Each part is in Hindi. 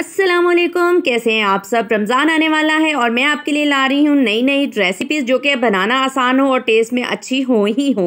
असलम कैसे हैं आप सब रमज़ान आने वाला है और मैं आपके लिए ला रही हूँ नई नई रेसिपीज़ जो कि बनाना आसान हो और टेस्ट में अच्छी हो ही हो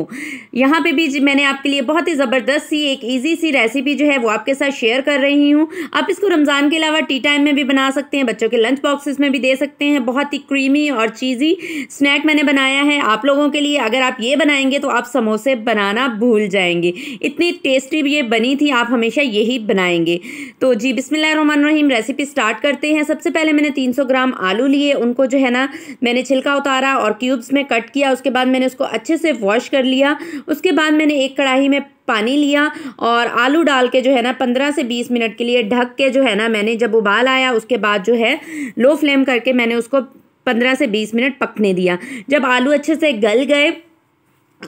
यहाँ पे भी मैंने आपके लिए बहुत ही ज़बरदस्त सी एक इजी सी रेसिपी जो है वो आपके साथ शेयर कर रही हूँ आप इसको रमज़ान के अलावा टी टाइम में भी बना सकते हैं बच्चों के लंच बॉक्सेस में भी दे सकते हैं बहुत ही क्रीमी और चीज़ी स्नैक मैंने बनाया है आप लोगों के लिए अगर आप ये बनाएंगे तो आप समोसे बनाना भूल जाएंगे इतनी टेस्टी ये बनी थी आप हमेशा यही बनाएंगे तो जी बिसमिल्ल रही हम रेसिपी स्टार्ट करते हैं सबसे पहले मैंने 300 ग्राम आलू लिए उनको जो है ना मैंने छिलका उतारा और क्यूब्स में कट किया उसके बाद मैंने उसको अच्छे से वॉश कर लिया उसके बाद मैंने एक कढ़ाई में पानी लिया और आलू डाल के जो है ना पंद्रह से बीस मिनट के लिए ढक के जो है ना मैंने जब उबाल आया उसके बाद जो है लो फ्लेम करके मैंने उसको पंद्रह से बीस मिनट पकने दिया जब आलू अच्छे से गल गए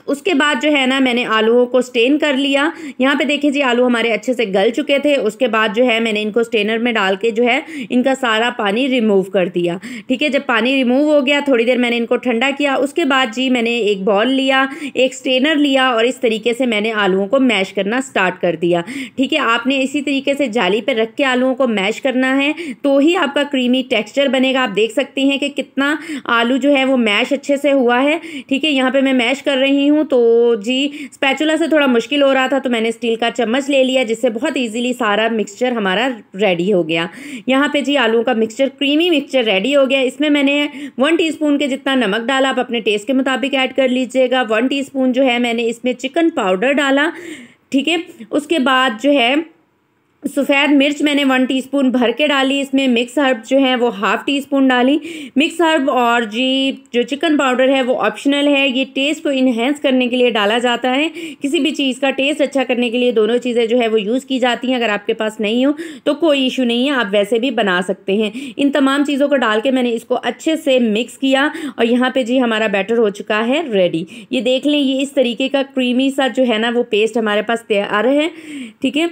उसके बाद जो है ना मैंने आलूओं को स्टेन कर लिया यहाँ पे देखिए जी आलू हमारे अच्छे से गल चुके थे उसके बाद जो है मैंने इनको स्टेनर में डाल के जो है इनका सारा पानी रिमूव कर दिया ठीक है जब पानी रिमूव हो गया थोड़ी देर मैंने इनको ठंडा किया उसके बाद जी मैंने एक बॉल लिया एक स्टेनर लिया और इस तरीके से मैंने आलुओं को मैश करना स्टार्ट कर दिया ठीक है आपने इसी तरीके से जाली पर रख के आलुओं को मैश करना है तो ही आपका क्रीमी टेक्स्चर बनेगा आप देख सकती हैं कि कितना आलू जो है वो मैश अच्छे से हुआ है ठीक है यहाँ पर मैं मैश कर रही रही हूँ तो जी स्पैचुला से थोड़ा मुश्किल हो रहा था तो मैंने स्टील का चम्मच ले लिया जिससे बहुत ईजिली सारा मिक्सचर हमारा रेडी हो गया यहाँ पे जी आलू का मिक्सचर क्रीमी मिक्सचर रेडी हो गया इसमें मैंने वन टी के जितना नमक डाला आप अपने टेस्ट के मुताबिक ऐड कर लीजिएगा वन टी जो है मैंने इसमें चिकन पाउडर डाला ठीक है उसके बाद जो है सफ़ेद मिर्च मैंने वन टीस्पून भर के डाली इसमें मिक्स हर्ब जो है वो हाफ़ टी स्पून डाली मिक्स हर्ब और जी जो चिकन पाउडर है वो ऑप्शनल है ये टेस्ट को इन्हेंस करने के लिए डाला जाता है किसी भी चीज़ का टेस्ट अच्छा करने के लिए दोनों चीज़ें जो है वो यूज़ की जाती हैं अगर आपके पास नहीं हो तो कोई इशू नहीं है आप वैसे भी बना सकते हैं इन तमाम चीज़ों को डाल के मैंने इसको अच्छे से मिक्स किया और यहाँ पर जी हमारा बैटर हो चुका है रेडी ये देख लें ये इस तरीके का क्रीमी सा जो है ना वो पेस्ट हमारे पास तैयार है ठीक है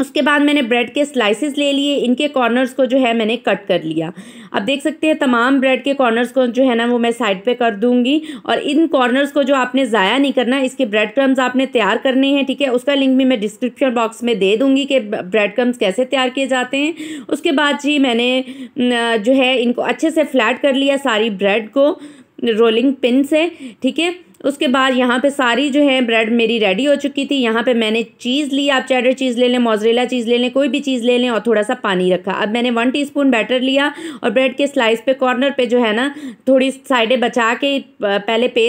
उसके बाद मैंने ब्रेड के स्लाइसेस ले लिए इनके कॉर्नर्स को जो है मैंने कट कर लिया अब देख सकते हैं तमाम ब्रेड के कॉर्नर्स को जो है ना वो मैं साइड पे कर दूंगी और इन कॉर्नर्स को जो आपने ज़ाया नहीं करना इसके ब्रेड क्रम्स आपने तैयार करने हैं ठीक है उसका लिंक भी मैं डिस्क्रिप्शन बॉक्स में दे दूँगी कि ब्रेड क्रम्स कैसे तैयार किए जाते हैं उसके बाद जी मैंने जो है इनको अच्छे से फ्लैट कर लिया सारी ब्रेड को रोलिंग पिन से ठीक है उसके बाद यहाँ पे सारी जो है ब्रेड मेरी रेडी हो चुकी थी यहाँ पे मैंने चीज़ ली आप चैडर चीज़ ले लें मोजरेला चीज़ ले लें कोई भी चीज़ ले लें और थोड़ा सा पानी रखा अब मैंने वन टीस्पून बैटर लिया और ब्रेड के स्लाइस पे कॉर्नर पे जो है ना थोड़ी साइडें बचा के पहले पे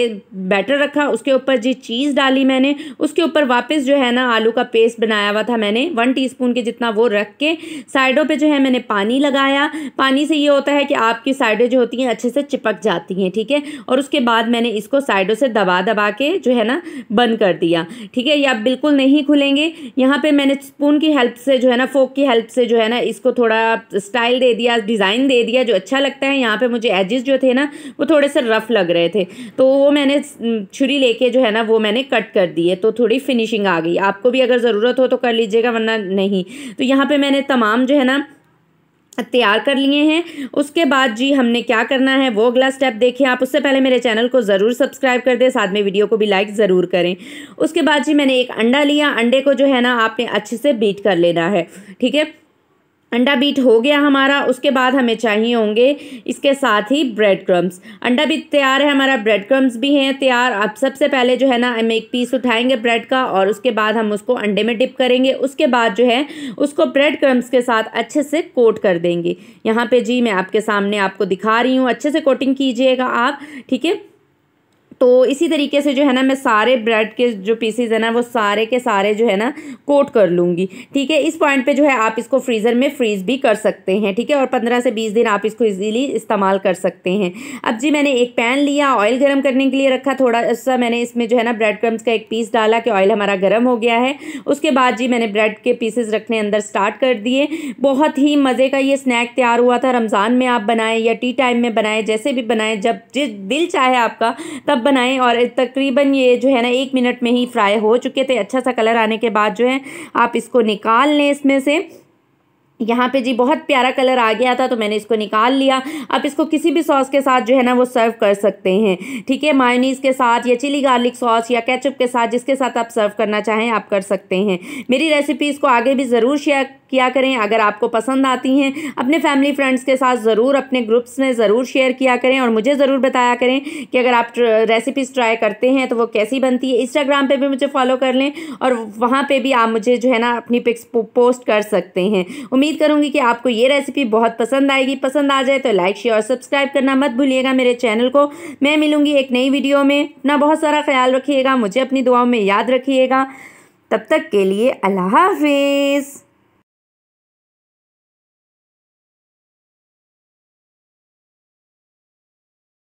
बैटर रखा उसके ऊपर जी चीज़ डाली मैंने उसके ऊपर वापस जो है ना आलू का पेस्ट बनाया हुआ था मैंने वन टी के जितना वो रख के साइडों पर जो है मैंने पानी लगाया पानी से ये होता है कि आपकी साइडें जो होती हैं अच्छे से चिपक जाती हैं ठीक है और उसके बाद मैंने इसको साइडों से दबा दबा के जो है ना बंद कर दिया ठीक है ये आप बिल्कुल नहीं खुलेंगे यहाँ पे मैंने स्पून की हेल्प से जो है ना फोक की हेल्प से जो है ना इसको थोड़ा स्टाइल दे दिया डिज़ाइन दे दिया जो अच्छा लगता है यहाँ पे मुझे एजेस जो थे ना वो थोड़े से रफ़ लग रहे थे तो वो मैंने छुरी लेके जो है ना वो मैंने कट कर दिए तो थोड़ी फिनिशिंग आ गई आपको भी अगर ज़रूरत हो तो कर लीजिएगा वरना नहीं तो यहाँ पर मैंने तमाम जो है ना तैयार कर लिए हैं उसके बाद जी हमने क्या करना है वो अगला स्टेप देखें आप उससे पहले मेरे चैनल को ज़रूर सब्सक्राइब कर दें साथ में वीडियो को भी लाइक ज़रूर करें उसके बाद जी मैंने एक अंडा लिया अंडे को जो है ना आपने अच्छे से बीट कर लेना है ठीक है अंडा बीट हो गया हमारा उसके बाद हमें चाहिए होंगे इसके साथ ही ब्रेड क्रम्स अंडा बीट तैयार है हमारा ब्रेड क्रम्स भी हैं तैयार अब सबसे पहले जो है ना हम एक पीस उठाएंगे ब्रेड का और उसके बाद हम उसको अंडे में डिप करेंगे उसके बाद जो है उसको ब्रेड क्रम्स के साथ अच्छे से कोट कर देंगे यहाँ पर जी मैं आपके सामने आपको दिखा रही हूँ अच्छे से कोटिंग कीजिएगा आप ठीक है तो इसी तरीके से जो है ना मैं सारे ब्रेड के जो पीसेज है ना वो सारे के सारे जो है ना कोट कर लूँगी ठीक है इस पॉइंट पे जो है आप इसको फ्रीज़र में फ्रीज़ भी कर सकते हैं ठीक है और पंद्रह से बीस दिन आप इसको ईजिली इस्तेमाल कर सकते हैं अब जी मैंने एक पैन लिया ऑयल गर्म करने के लिए रखा थोड़ा सा मैंने इसमें जो है ना ब्रेड क्रम्स का एक पीस डाला कि ऑयल हमारा गर्म हो गया है उसके बाद जी मैंने ब्रेड के पीसेज रखने अंदर स्टार्ट कर दिए बहुत ही मज़े का ये स्नैक तैयार हुआ था रमज़ान में आप बनाएँ या टी टाइम में बनाएँ जैसे भी बनाएँ जब जिस दिल चाहे आपका तब बनाए और तकरीबन ये जो है ना एक मिनट में ही फ्राई हो चुके थे अच्छा सा कलर आने के बाद जो है आप इसको निकाल लें इसमें से यहाँ पे जी बहुत प्यारा कलर आ गया था तो मैंने इसको निकाल लिया आप इसको किसी भी सॉस के साथ जो है ना वो सर्व कर सकते हैं ठीक है मायोनीज़ के साथ या चिली गार्लिक सॉस या केचप के साथ जिसके साथ आप सर्व करना चाहें आप कर सकते हैं मेरी रेसिपी इसको आगे भी ज़रूर शेयर किया करें अगर आपको पसंद आती हैं अपने फैमिली फ्रेंड्स के साथ ज़रूर अपने ग्रुप्स में ज़रूर शेयर किया करें और मुझे ज़रूर बताया करें कि अगर आप रेसिपीज़ ट्राई करते हैं तो वो कैसी बनती है इंस्टाग्राम पर भी मुझे फॉलो कर लें और वहाँ पर भी आप मुझे जो है ना अपनी पिक्स पोस्ट कर सकते हैं उम्मीद करूँगी कि आपको ये रेसिपी बहुत पसंद आएगी पसंद आ जाए तो लाइक शेयर और सब्सक्राइब करना मत भूलिएगा मेरे चैनल को मैं मिलूँगी एक नई वीडियो में अपना बहुत सारा ख्याल रखिएगा मुझे अपनी दुआओं में याद रखिएगा तब तक के लिए अल्लाह हाफिज़